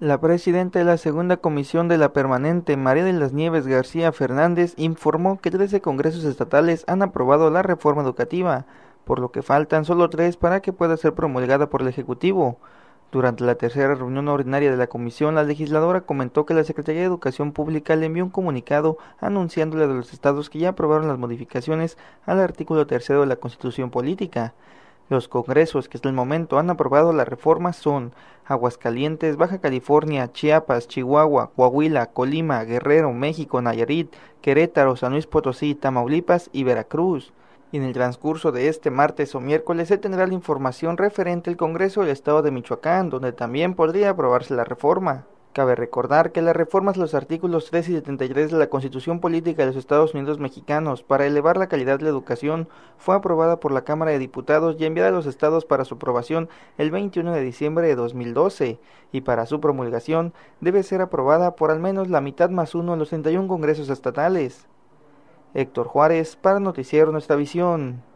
La presidenta de la segunda comisión de la permanente, María de las Nieves García Fernández, informó que 13 congresos estatales han aprobado la reforma educativa, por lo que faltan solo tres para que pueda ser promulgada por el Ejecutivo. Durante la tercera reunión ordinaria de la comisión, la legisladora comentó que la Secretaría de Educación Pública le envió un comunicado anunciándole a los estados que ya aprobaron las modificaciones al artículo tercero de la Constitución Política. Los congresos que hasta el momento han aprobado la reforma son Aguascalientes, Baja California, Chiapas, Chihuahua, Coahuila, Colima, Guerrero, México, Nayarit, Querétaro, San Luis Potosí, Tamaulipas y Veracruz. Y en el transcurso de este martes o miércoles se tendrá la información referente al Congreso del Estado de Michoacán, donde también podría aprobarse la reforma. Cabe recordar que las reformas a los artículos 3 y 73 de la Constitución Política de los Estados Unidos Mexicanos para elevar la calidad de la educación fue aprobada por la Cámara de Diputados y enviada a los estados para su aprobación el 21 de diciembre de 2012 y para su promulgación debe ser aprobada por al menos la mitad más uno en los 31 congresos estatales. Héctor Juárez para Noticiero Nuestra Visión.